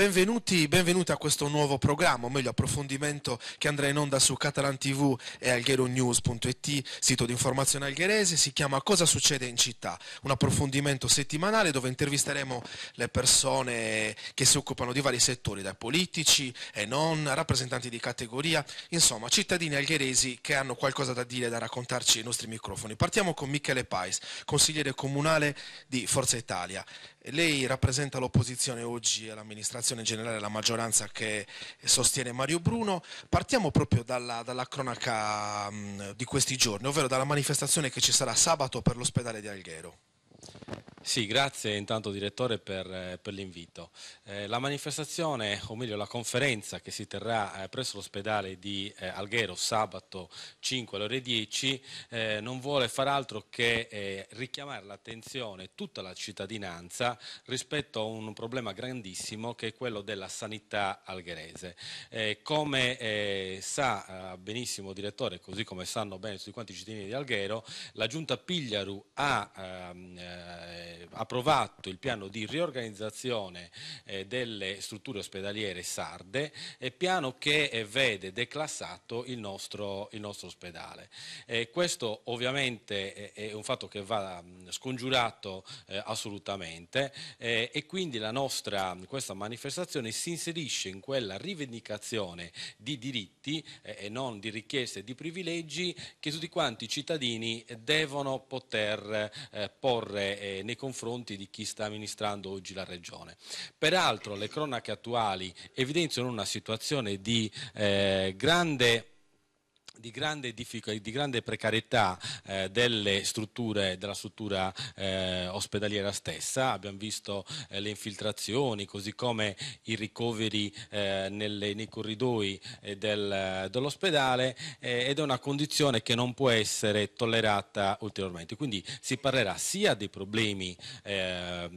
Benvenuti, benvenuti, a questo nuovo programma, o meglio approfondimento che andrà in onda su Catalan TV e algheronews.it, sito di informazione algherese, si chiama Cosa succede in città, un approfondimento settimanale dove intervisteremo le persone che si occupano di vari settori, dai politici e non, rappresentanti di categoria, insomma cittadini algheresi che hanno qualcosa da dire e da raccontarci ai nostri microfoni. Partiamo con Michele Pais, consigliere comunale di Forza Italia. Lei rappresenta l'opposizione oggi all'amministrazione popolazione in generale, la maggioranza che sostiene Mario Bruno. Partiamo proprio dalla, dalla cronaca mh, di questi giorni, ovvero dalla manifestazione che ci sarà sabato per l'ospedale di Alghero. Sì, grazie intanto direttore per, eh, per l'invito. Eh, la manifestazione, o meglio la conferenza che si terrà eh, presso l'ospedale di eh, Alghero sabato 5 alle ore 10 eh, non vuole far altro che eh, richiamare l'attenzione tutta la cittadinanza rispetto a un problema grandissimo che è quello della sanità algherese. come sa benissimo direttore, così come sanno bene tutti quanti i cittadini di Alghero, la giunta Pigliaru ha ehm, eh, approvato il piano di riorganizzazione eh, delle strutture ospedaliere sarde, piano che eh, vede declassato il nostro, il nostro ospedale. Eh, questo ovviamente eh, è, un fatto che va mm, scongiurato assolutamente e quindi nostra, questa manifestazione si inserisce in quella rivendicazione di diritti e non di richieste di privilegi che tutti quanti i cittadini devono poter porre eh, nei confronti di chi sta amministrando oggi la Regione. Peraltro le cronache attuali evidenziano una situazione di eh, grande di grande, di grande precarietà eh, delle strutture, della struttura eh, ospedaliera stessa, abbiamo visto eh, le infiltrazioni, così come i ricoveri eh, nelle, nei corridoi eh, del, dell'ospedale eh, ed è una condizione che non può essere tollerata ulteriormente. Quindi si parlerà sia dei problemi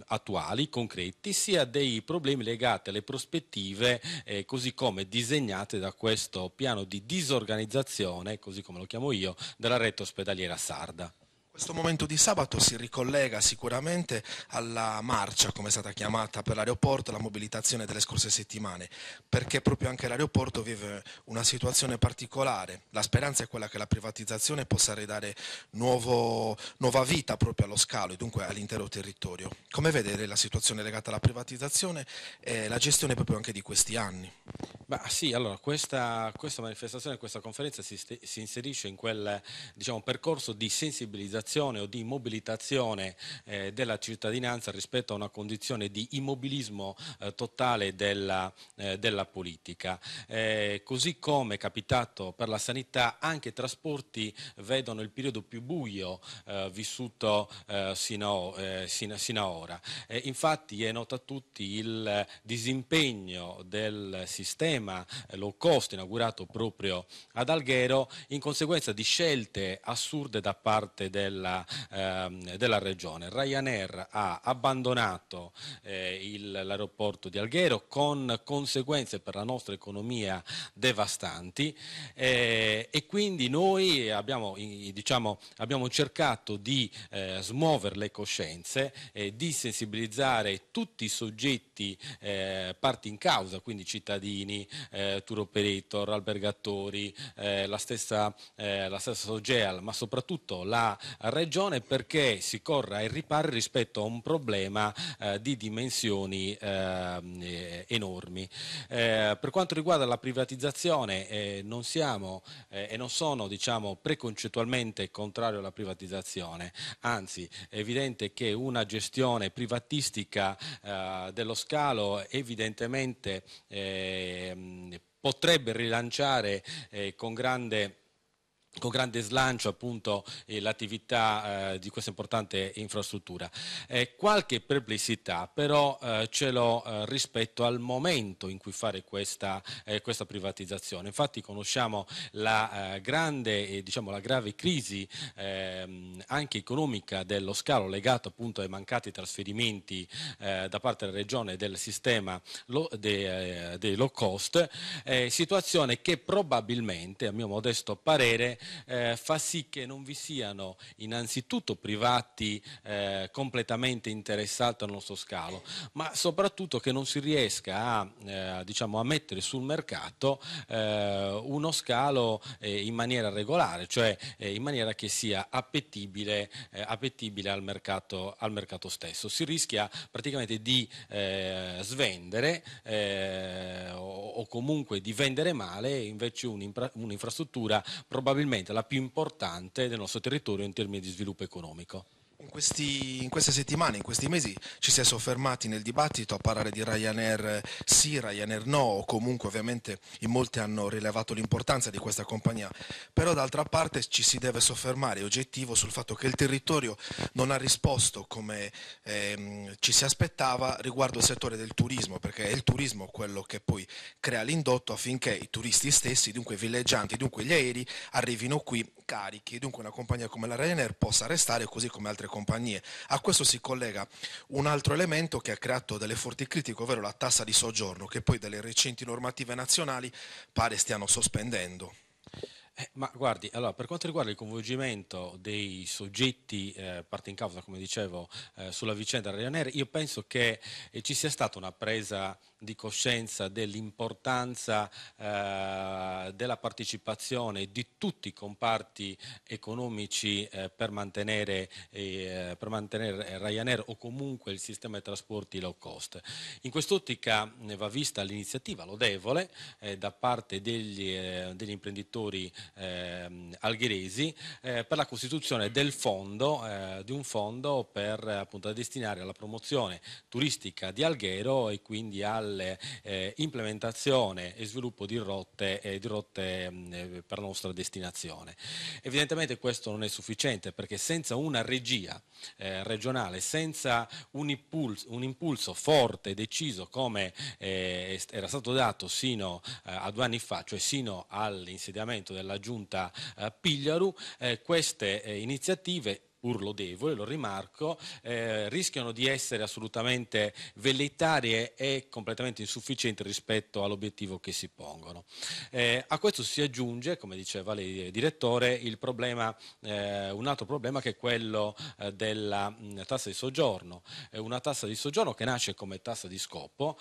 attuali, concreti, sia dei problemi legati alle prospettive così come disegnate da questo piano di disorganizzazione così come lo chiamo io, della rete ospedaliera sarda. Questo momento di sabato si ricollega sicuramente alla marcia, come è stata chiamata per l'aeroporto, la mobilitazione delle scorse settimane, perché proprio anche l'aeroporto vive una situazione particolare. La speranza è quella che la privatizzazione possa ridare nuovo, nuova vita proprio allo scalo e dunque all'intero territorio. Come vedere la situazione legata alla privatizzazione e la gestione proprio anche di questi anni? Bah, sì, allora, questa, questa manifestazione, questa conferenza si, si inserisce in quel diciamo, percorso di sensibilizzazione mobilitazione o di mobilitazione eh, della cittadinanza rispetto a una condizione di immobilismo eh, totale della, eh, della politica. Eh, così come è capitato per la sanità, anche i trasporti vedono il periodo più buio eh, vissuto eh, sino, sino, sino, a ora. infatti è noto a tutti il disimpegno del sistema low cost inaugurato proprio ad Alghero in conseguenza di scelte assurde da parte del della, eh, della regione. Ryanair ha abbandonato eh, l'aeroporto di Alghero con conseguenze per la nostra economia devastanti eh, e quindi noi abbiamo, diciamo, abbiamo cercato di eh, smuovere le coscienze, di sensibilizzare tutti i soggetti eh, parti in causa, quindi cittadini, eh, tour operator, albergatori, la stessa, la stessa Sogeal, ma soprattutto la Regione perché si corra ai ripari rispetto a un problema eh, di dimensioni ehm, eh, enormi. Eh, per quanto riguarda la privatizzazione eh, non siamo eh, e non sono diciamo, preconcettualmente contrario alla privatizzazione, anzi è evidente che una gestione privatistica eh, dello scalo evidentemente ehm, potrebbe rilanciare con grande con grande slancio appunto eh, l'attività eh, di questa importante infrastruttura. Eh, qualche perplessità però eh, ce l'ho eh, rispetto al momento in cui fare questa, questa privatizzazione. Infatti conosciamo la grande e diciamo la grave crisi ehm, anche economica dello scalo legato appunto ai mancati trasferimenti da parte della regione del sistema dei de low cost, situazione che probabilmente a mio modesto parere eh, fa sì che non vi siano innanzitutto privati eh, completamente interessati al nostro scalo, ma soprattutto che non si riesca a, eh, diciamo, a mettere sul mercato eh, uno scalo eh, in maniera regolare, cioè eh, in maniera che sia appetibile, appetibile al, mercato, al, mercato, stesso. Si rischia praticamente di svendere o, o comunque di vendere male invece un'infrastruttura probabilmente probabilmente la più importante del nostro territorio in termini di sviluppo economico questi, in queste settimane, in questi mesi ci si è soffermati nel dibattito a parlare di Ryanair eh, sì, Ryanair no, o comunque ovviamente in molti hanno rilevato l'importanza di questa compagnia, però d'altra parte ci si deve soffermare oggettivo sul fatto che il territorio non ha risposto come ehm, ci si aspettava riguardo al settore del turismo, perché è il turismo quello che poi crea l'indotto affinché i turisti stessi, dunque i villeggianti, dunque gli aerei, arrivino qui carichi, dunque una compagnia come la Ryanair possa restare così come altre compagnie compagnie. A questo si collega un altro elemento che ha creato delle forti critiche, ovvero la tassa di soggiorno, che poi delle recenti normative nazionali pare stiano sospendendo. Eh, ma guardi, allora, per quanto riguarda il coinvolgimento dei soggetti eh, parte in causa, come dicevo, eh, sulla vicenda Ryanair, io penso che eh, ci sia stata una presa di coscienza dell'importanza eh, della partecipazione di tutti i comparti economici eh, per mantenere, per, mantenere, Ryanair o comunque il sistema di trasporti low cost. In quest'ottica va vista l'iniziativa lodevole da parte degli, degli imprenditori Ehm, alghiresi eh, per la costituzione del fondo, eh, di un fondo per, appunto, da destinare alla promozione turistica di Alghero e quindi all'implementazione eh, e sviluppo di rotte, di rotte mh, mm, per la nostra destinazione. Evidentemente questo non è sufficiente perché senza una regia eh, regionale, senza un impulso, un impulso forte e deciso come eh, era stato dato sino eh, a due anni fa, cioè sino all'insediamento della alla giunta eh, Pigliaru, eh, queste eh, iniziative pur lodevole, lo rimarco, eh, rischiano di essere assolutamente velleitarie e completamente insufficienti rispetto all'obiettivo che si pongono. Eh, a questo si aggiunge, come diceva il direttore, il problema, eh, un altro problema che è quello della mh, mm, tassa di soggiorno, una tassa di soggiorno che nasce come tassa di scopo,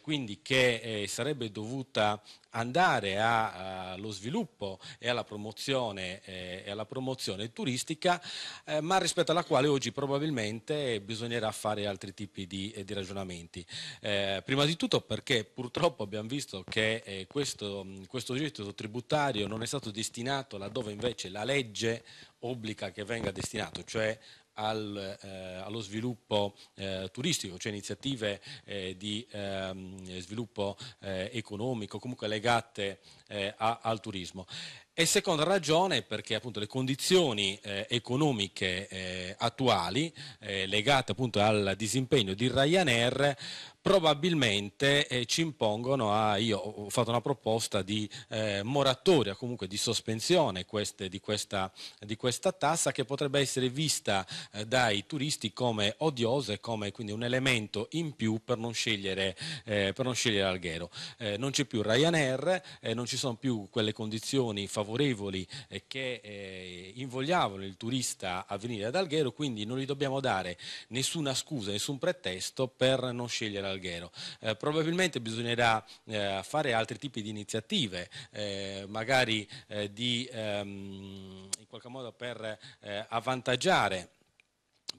quindi che sarebbe dovuta andare eh, allo sviluppo e alla promozione, eh, e alla promozione turistica, eh, ma rispetto alla quale oggi probabilmente bisognerà fare altri tipi di, eh, di ragionamenti. Eh, prima di tutto perché purtroppo abbiamo visto che eh, questo, questo gettito tributario non è stato destinato laddove invece la legge obbliga che venga destinato, cioè al, eh, allo sviluppo eh, turistico, cioè iniziative eh, di ehm, sviluppo eh, economico, comunque legate eh, a, al turismo. E seconda ragione perché appunto le condizioni eh, economiche eh, attuali eh, legate appunto al disimpegno di Ryanair probabilmente eh, ci impongono a, io ho fatto una proposta di eh, moratoria, comunque di sospensione queste, di, questa, di, questa, tassa che potrebbe essere vista eh, dai turisti come odiosa e come quindi un elemento in più per non scegliere, eh, per non scegliere Alghero. Eh, non c'è più Ryanair, eh, non ci sono più quelle condizioni favorevoli favorevoli che eh, invogliavano il turista a venire ad Alghero, quindi non gli dobbiamo dare nessuna scusa, nessun pretesto per non scegliere Alghero. Eh, probabilmente bisognerà eh, fare altri tipi di iniziative, magari di, ehm, in qualche modo per avvantaggiare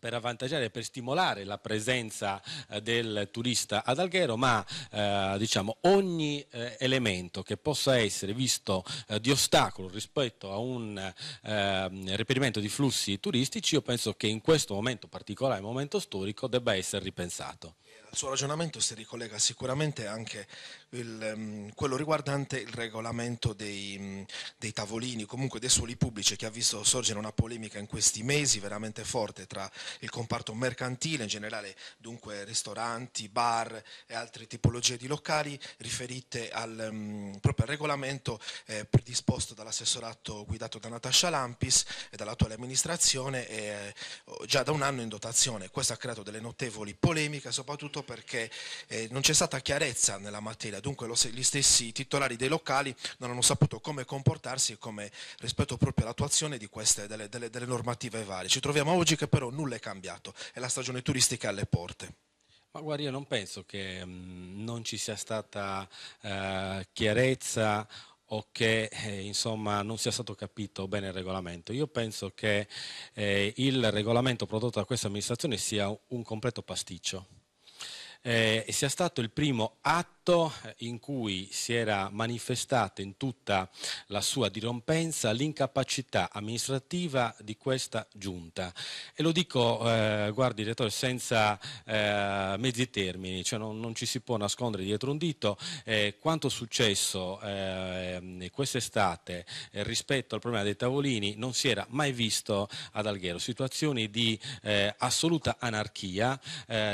per avvantaggiare e per stimolare la presenza eh, del turista ad Alghero, ma eh, diciamo, ogni eh, elemento che possa essere visto eh, di ostacolo rispetto a un ehm, reperimento di flussi turistici, io penso che in questo momento particolare, momento storico, debba essere ripensato. Il suo ragionamento si ricollega sicuramente anche il, ehm, quello riguardante il regolamento dei, mm, dei, tavolini, comunque dei suoli pubblici, che ha visto sorgere una polemica in questi mesi veramente forte tra il comparto mercantile, in generale dunque ristoranti, bar e altre tipologie di locali, riferite al, mm, proprio al regolamento eh, predisposto dall'assessorato guidato da Natascia Lampis e dall'attuale amministrazione eh, già da un anno in dotazione. Questo ha creato delle notevoli polemiche, soprattutto perché eh, non c'è stata chiarezza nella materia dunque lo, gli stessi titolari dei locali non hanno saputo come comportarsi come rispetto proprio all'attuazione di queste, delle, delle, delle normative varie. Ci troviamo oggi che però nulla è cambiato, è la stagione turistica alle porte. Ma guarda, io non penso che mh, mm, non ci sia stata eh, chiarezza o che eh, insomma, non sia stato capito bene il regolamento. Io penso che eh, il regolamento prodotto da questa amministrazione sia un completo pasticcio. Eh, e sia stato il primo atto atto eh, in cui si era manifestata in tutta la sua dirompenza l'incapacità amministrativa di questa giunta. E lo dico, eh, guardi direttore, senza eh, mezzi termini, cioè non, non, ci si può nascondere dietro un dito eh, quanto successo eh, quest'estate eh, rispetto al problema dei tavolini non si era mai visto ad Alghero, situazioni di assoluta anarchia,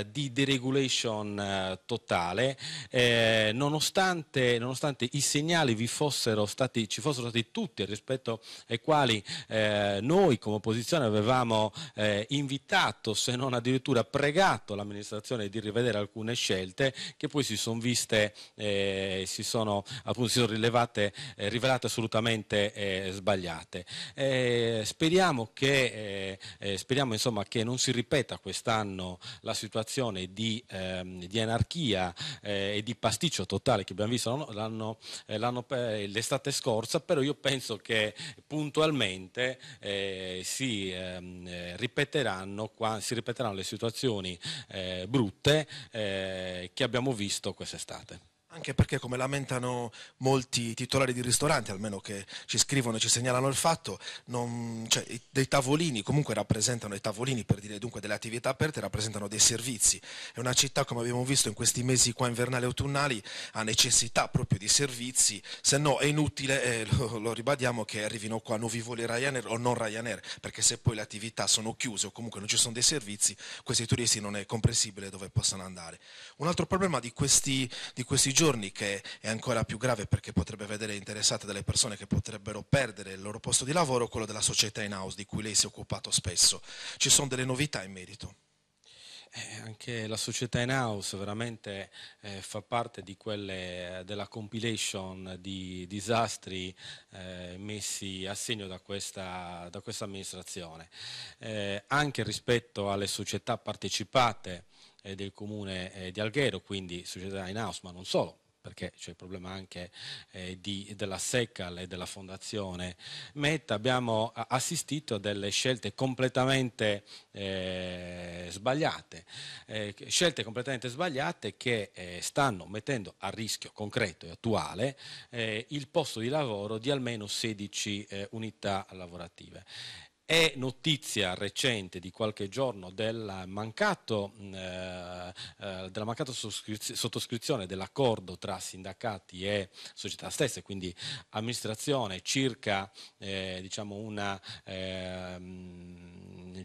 di deregulation totale. Eh, eh, nonostante, nonostante, i segnali fossero stati, ci fossero stati tutti rispetto ai quali eh, noi come opposizione avevamo eh, invitato, se non addirittura pregato l'amministrazione di rivedere alcune scelte che poi si sono viste, eh, si sono, appunto, si sono rilevate, eh, rivelate assolutamente sbagliate. speriamo che, speriamo, insomma, che non si ripeta quest'anno la situazione di, ehm, di anarchia e di pasticcio totale che abbiamo visto l'anno, l'anno, eh, l'estate scorsa, però io penso che puntualmente eh, si, ehm, eh, ripeteranno, si, ripeteranno, le situazioni eh, brutte eh, che abbiamo visto quest'estate. Anche perché, come lamentano molti titolari di ristoranti, almeno che ci scrivono e ci segnalano il fatto, non, cioè, dei tavolini comunque rappresentano i tavolini, per dire dunque delle attività aperte, rappresentano dei servizi. È una città, come abbiamo visto in questi mesi qua invernali e autunnali, ha necessità proprio di servizi, se no è inutile, eh, lo, lo, ribadiamo, che arrivino qua nuovi voli Ryanair o non Ryanair, perché se poi le attività sono chiuse o comunque non ci sono dei servizi, questi turisti non è comprensibile dove possano andare. Un altro problema di questi, di questi giorni, che è ancora più grave perché potrebbe vedere interessate delle persone che potrebbero perdere il loro posto di lavoro, quello della società in house di cui lei si è occupato spesso. Ci sono delle novità in merito? Eh, anche la società in house veramente eh, fa parte di quelle, della compilation di disastri eh, messi a segno da questa, da questa amministrazione. Eh, anche rispetto alle società partecipate eh, del comune eh, di Alghero, quindi succederà in house, ma non solo perché c'è il problema anche eh, di, della SECAL e della fondazione Meta, abbiamo eh, assistito a delle scelte completamente eh, sbagliate, scelte completamente sbagliate che stanno mettendo a rischio concreto e attuale il posto di lavoro di almeno 16 unità lavorative. È notizia recente di qualche giorno del mancato, mm, eh, eh, della mancata sottoscrizione dell'accordo tra sindacati e società stesse, quindi amministrazione, circa eh, diciamo una... Eh,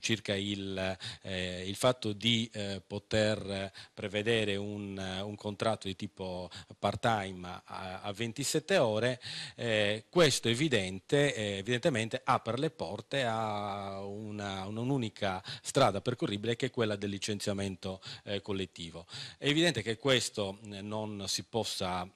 circa il, eh, il, fatto di eh, poter prevedere un, un, contratto di tipo part-time a, a, 27 ore, eh, questo evidente, eh, evidentemente apre le porte a una, un'unica strada percorribile che è quella del licenziamento eh, collettivo. È evidente che questo eh, non si possa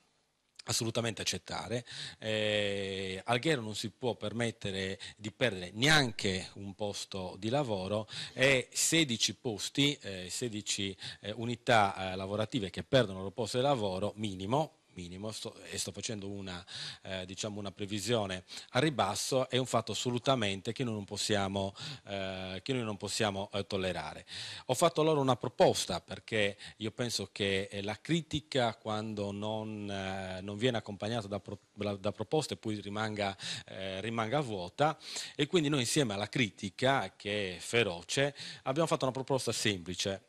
assolutamente accettare. Eh, Alghero non si può permettere di perdere neanche un posto di lavoro e 16 posti, eh, 16 eh, unità eh, lavorative che perdono il posto di lavoro minimo minimo sto, e sto facendo una, eh, diciamo una previsione a ribasso, è un fatto assolutamente che noi non possiamo, eh, noi non possiamo eh, tollerare. Ho fatto loro una proposta perché io penso che eh, la critica quando non, eh, non viene accompagnata da, pro, da, proposte poi rimanga, eh, rimanga vuota e quindi noi insieme alla critica che è feroce abbiamo fatto una proposta semplice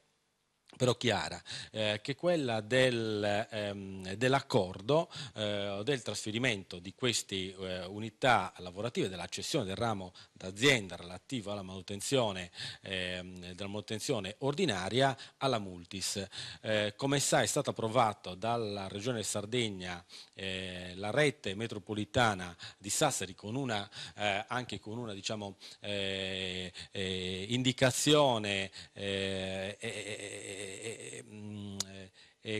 però chiara, eh, che è quella del, ehm, dell'accordo eh, del trasferimento di queste eh, unità lavorative, della cessione del ramo d'azienda relativo alla manutenzione, ehm, della manutenzione ordinaria alla Multis. Eh, come sa è stato approvato dalla Regione Sardegna eh, la rete metropolitana di Sassari con una, eh, anche con una diciamo, indicazione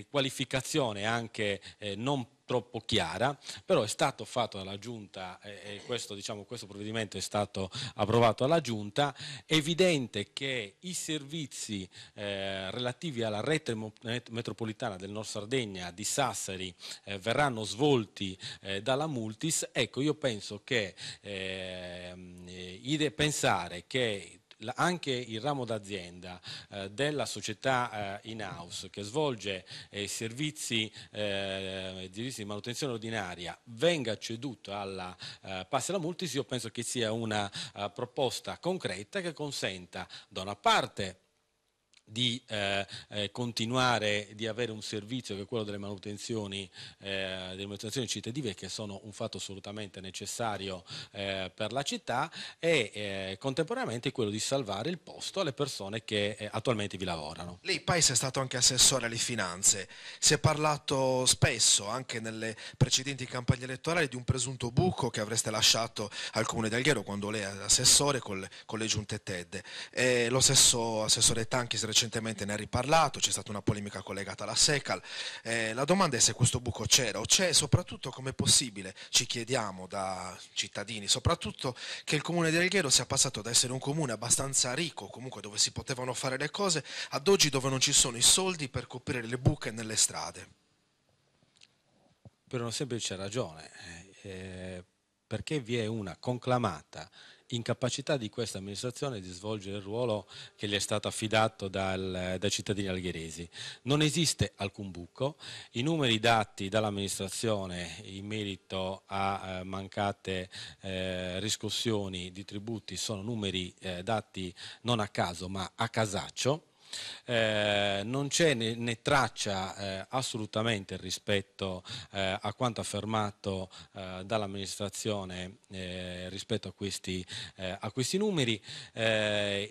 qualificazione anche eh, non troppo chiara, però è stato fatto dalla Giunta eh, e questo, diciamo, questo, provvedimento è stato approvato dalla Giunta, è evidente che i servizi eh, relativi alla rete metropolitana del Nord Sardegna di Sassari eh, verranno svolti eh, dalla Multis, ecco io penso che ehm, eh, pensare che anche il ramo d'azienda eh, della società eh, in house che svolge eh, i servizi, di manutenzione ordinaria venga ceduto alla eh, Passera Multis, io penso che sia una proposta concreta che consenta da una parte di eh, eh, continuare di avere un servizio che è quello delle manutenzioni, eh, delle manutenzioni città di sono un fatto assolutamente necessario eh, per la città e eh, contemporaneamente quello di salvare il posto alle persone che eh, attualmente vi lavorano. Lei Paese è stato anche assessore alle finanze, si è parlato spesso anche nelle precedenti campagne elettorali di un presunto buco che avreste lasciato al comune d'Alghero quando lei è assessore con le, con le giunte TED e lo stesso assessore Tanchi Tanchis recentemente ne ha riparlato, c'è stata una polemica collegata alla SECAL. Eh, la domanda è se questo buco c'era o c'è, soprattutto come è possibile, ci chiediamo da cittadini, soprattutto che il comune di Alghero sia passato da essere un comune abbastanza ricco, comunque dove si potevano fare le cose, ad oggi dove non ci sono i soldi per coprire le buche nelle strade. Per una semplice ragione, eh, eh, perché vi è una conclamata incapacità di questa amministrazione di svolgere il ruolo che gli è stato affidato dal, dai cittadini algheresi. Non esiste alcun buco, i numeri dati dall'amministrazione in merito a eh, mancate eh, riscossioni di tributi sono numeri eh, dati non a caso ma a casaccio, eh, non c'è né, né traccia eh, assolutamente rispetto eh, a quanto affermato eh, dall'amministrazione eh, rispetto a questi, a questi numeri.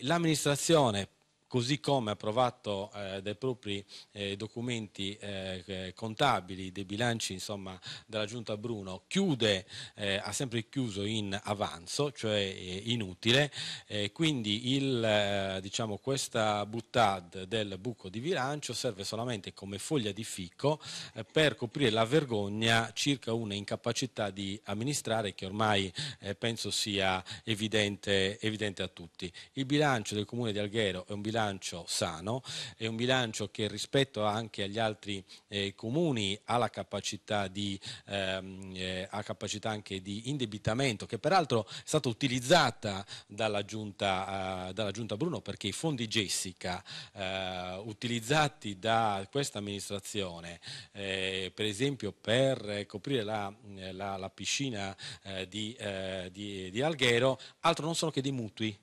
l'amministrazione così come approvato eh, dai propri eh, documenti eh, eh, contabili dei bilanci insomma, della Giunta Bruno, chiude, eh, ha sempre chiuso in avanzo, cioè eh, inutile, quindi il, diciamo, questa buttad del buco di bilancio serve solamente come foglia di fico per coprire la vergogna circa una incapacità di amministrare che ormai penso sia evidente, evidente a tutti. Il bilancio del Comune di Alghero è un bilancio bilancio sano, è un bilancio che rispetto anche agli altri eh, comuni ha la capacità, di, ehm, eh, ha capacità anche di indebitamento, che peraltro è stata utilizzata dalla giunta, eh, dalla giunta Bruno perché i fondi Jessica eh, utilizzati da questa amministrazione, eh, per esempio per eh, coprire la, la, la piscina di, di, di Alghero, altro non sono che dei mutui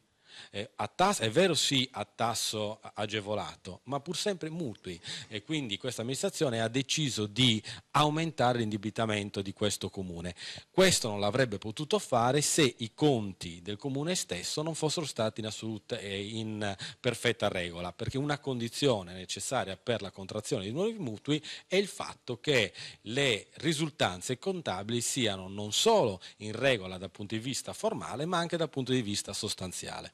eh, tasso, è vero sì a tasso agevolato, ma pur sempre mutui e quindi questa amministrazione ha deciso di aumentare l'indebitamento di questo comune. Questo non l'avrebbe potuto fare se i conti del comune stesso non fossero stati in, assoluta, eh, in perfetta regola, perché una condizione necessaria per la contrazione di nuovi mutui è il fatto che le risultanze contabili siano non solo in regola dal punto di vista formale, ma anche dal punto di vista sostanziale.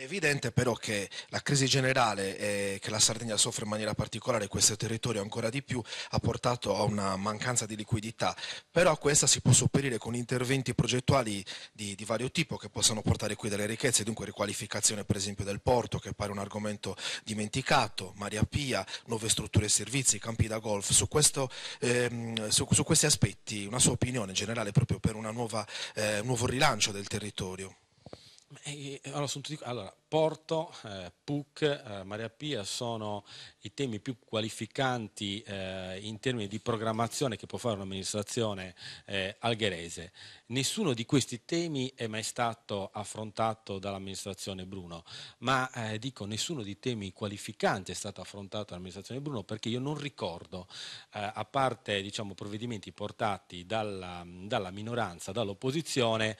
È evidente però che la crisi generale eh, che la Sardegna soffre in maniera particolare, questo territorio ancora di più, ha portato a una mancanza di liquidità, però questa si può sopperire con interventi progettuali di, di vario tipo che possano portare qui delle ricchezze, dunque riqualificazione per esempio del porto che pare un argomento dimenticato, Maria Pia, nuove strutture e servizi, campi da golf, su, questo, ehm, su, su questi aspetti una sua opinione generale proprio per eh, un eh, nuovo rilancio del territorio allora, Porto, eh, PUC, eh, Maria Pia sono i temi più qualificanti eh, in termini di programmazione che può fare un'amministrazione eh, algherese. Nessuno di questi temi è mai stato affrontato dall'amministrazione Bruno, ma eh, dico nessuno dei temi qualificanti è stato affrontato dall'amministrazione Bruno perché io non ricordo, eh, a parte diciamo, provvedimenti portati dalla, dalla minoranza, dall'opposizione,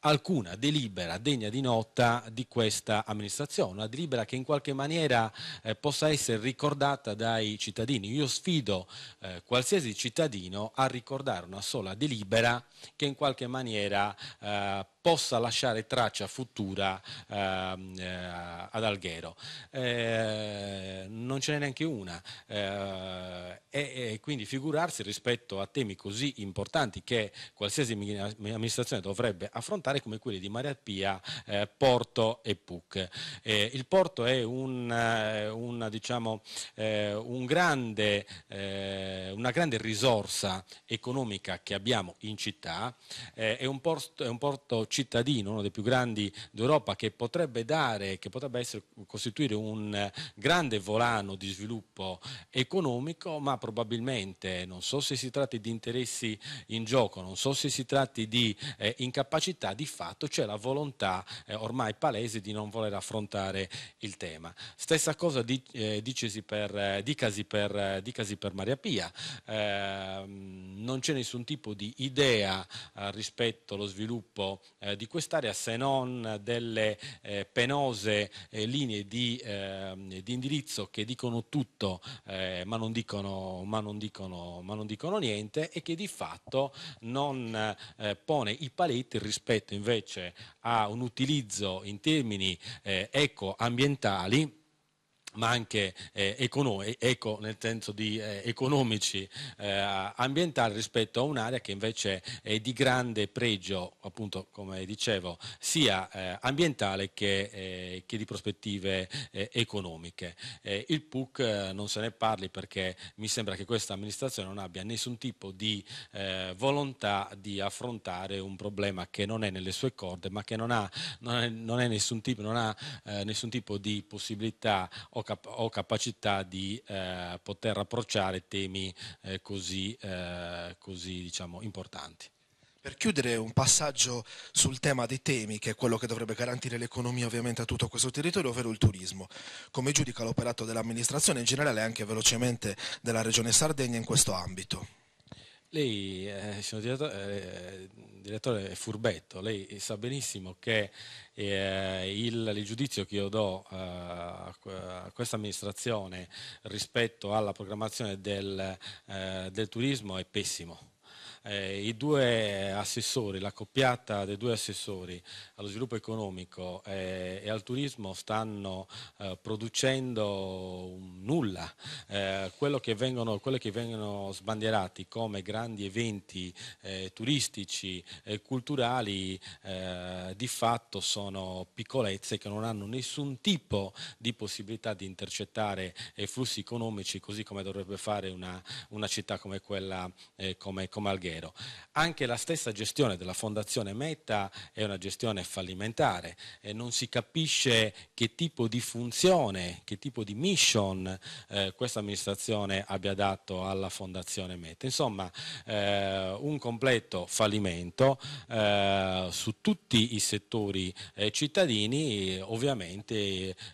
alcuna delibera degna di nota di questa amministrazione, una delibera che in qualche maniera eh, possa essere ricordata dai cittadini. Io sfido eh, qualsiasi cittadino a ricordare una sola delibera che in qualche maniera eh, possa lasciare traccia futura ehm, eh, ad Alghero. Eh, non ce n'è neanche una eh, e, e quindi figurarsi rispetto a temi così importanti che qualsiasi amministrazione dovrebbe affrontare come quelli di Maria Pia, eh, Porto e Puc. Eh, il Porto è un, una, diciamo, eh, un grande, una grande risorsa economica che abbiamo in città, è un porto, è un porto cittadino, uno dei più grandi d'Europa, che potrebbe dare, che potrebbe essere, costituire un grande volano di sviluppo economico, ma probabilmente non so se si tratti di interessi in gioco, non so se si tratti di eh, incapacità, di fatto c'è la volontà eh, ormai palese di non voler affrontare il tema. Stessa cosa di, eh, eh dicasi per, dicasi eh, per, dicasi per Maria Pia, ehm, non c'è nessun tipo di idea eh, rispetto allo sviluppo eh, di quest'area se non delle eh, penose eh, linee di, ehm, di, indirizzo che dicono tutto eh, ma non dicono, ma, non dicono, ma, non dicono, niente e che di fatto non eh, pone i paletti rispetto invece a un utilizzo in termini ecoambientali ma anche eh, econo, eco, nel senso di eh, economici eh, ambientali rispetto a un'area che invece è di grande pregio, appunto come dicevo, sia eh, ambientale che, eh, che, di prospettive eh, economiche. il PUC non se ne parli perché mi sembra che questa amministrazione non abbia nessun tipo di volontà di affrontare un problema che non è nelle sue corde, ma che non ha, non è, non è nessun, tipo, non ha, nessun tipo di possibilità cap- ho capacità di eh, poter approcciare temi eh, così, eh, così diciamo, importanti. Per chiudere un passaggio sul tema dei temi, che è quello che dovrebbe garantire l'economia ovviamente a tutto questo territorio, ovvero il turismo. Come giudica l'operato dell'amministrazione in generale e anche velocemente della Regione Sardegna in questo ambito? Lei, eh, signor direttore, eh, direttore, è furbetto, lei sa benissimo che eh, il, il, giudizio che io do eh, a questa amministrazione rispetto alla programmazione del, eh, del turismo è pessimo. Eh, i due assessori, la coppiata dei due assessori allo sviluppo economico eh, e al turismo stanno eh, producendo un nulla. Eh, quello, che vengono, quello, che vengono, sbandierati come grandi eventi eh, turistici e culturali eh, di fatto sono piccolezze che non hanno nessun tipo di possibilità di intercettare i eh, flussi economici così come dovrebbe fare una, una città come quella eh, come, come Alghero. Anche la stessa gestione della fondazione Meta è una gestione fallimentare, non si capisce che tipo di funzione, che tipo di mission eh, questa amministrazione abbia dato alla Fondazione Meta. Insomma, eh, un completo fallimento eh, su tutti i settori eh, cittadini, ovviamente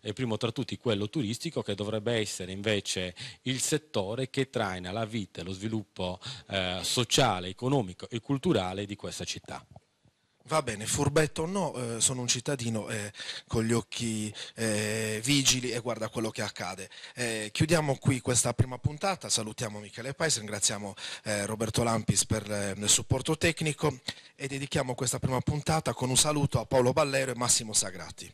e primo tra tutti quello turistico che dovrebbe essere invece il settore che traina la vita e lo sviluppo eh, sociale, economico e culturale di questa città. Va bene, furbetto o no, eh, sono un cittadino eh, con gli occhi eh, vigili e guarda quello che accade. Eh, chiudiamo qui questa prima puntata, salutiamo Michele Pais, ringraziamo eh, Roberto Lampis per eh, il supporto tecnico e dedichiamo questa prima puntata con un saluto a Paolo Ballero e Massimo Sagrati.